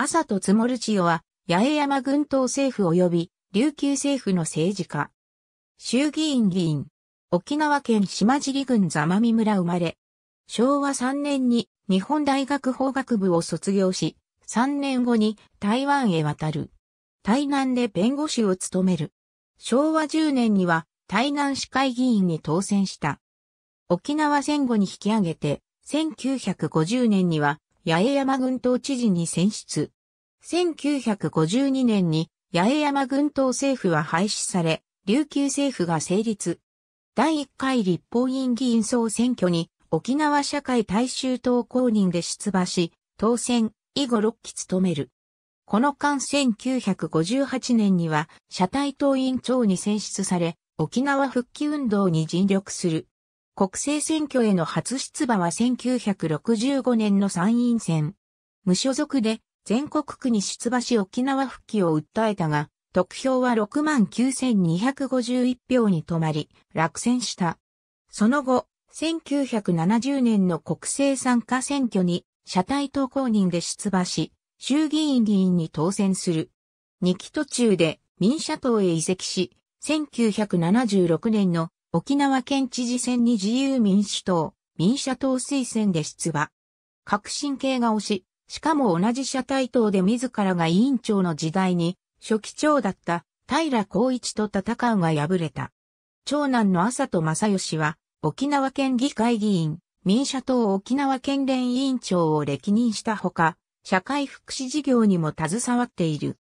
朝とつもる千代は、八重山軍統政府及び琉球政府の政治家。衆議院議員。沖縄県島尻郡座間見村生まれ。昭和3年に日本大学法学部を卒業し、3年後に台湾へ渡る。台南で弁護士を務める。昭和10年には台南市会議員に当選した。沖縄戦後に引き上げて、1950年には八重山群島知事に選出。1952年に八重山群島政府は廃止され、琉球政府が成立。第1回立法院議員総選挙に沖縄社会大衆党公認で出馬し、当選以後6期務める。この間1958年には社体党委員長に選出され、沖縄復帰運動に尽力する。国政選挙への初出馬は1965年の参院選。無所属で全国区に出馬し沖縄復帰を訴えたが、得票は69,251票に止まり、落選した。その後、1970年の国政参加選挙に、社体党公認で出馬し、衆議院議員に当選する。2期途中で民社党へ移籍し、1976年の沖縄県知事選に自由民主党、民社党推薦で出馬。革新系が推し、しかも同じ社体党で自らが委員長の時代に、初期長だった平光一と戦うが敗れた。長男の麻戸正義は、沖縄県議会議員、民社党沖縄県連委員長を歴任したほか、社会福祉事業にも携わっている。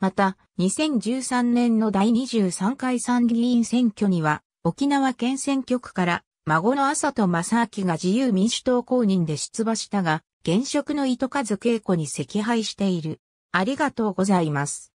また、2013年の第23回参議院選挙には、沖縄県選挙区から孫の麻と正明が自由民主党公認で出馬したが、現職の糸数恵子に惜敗している。ありがとうございます。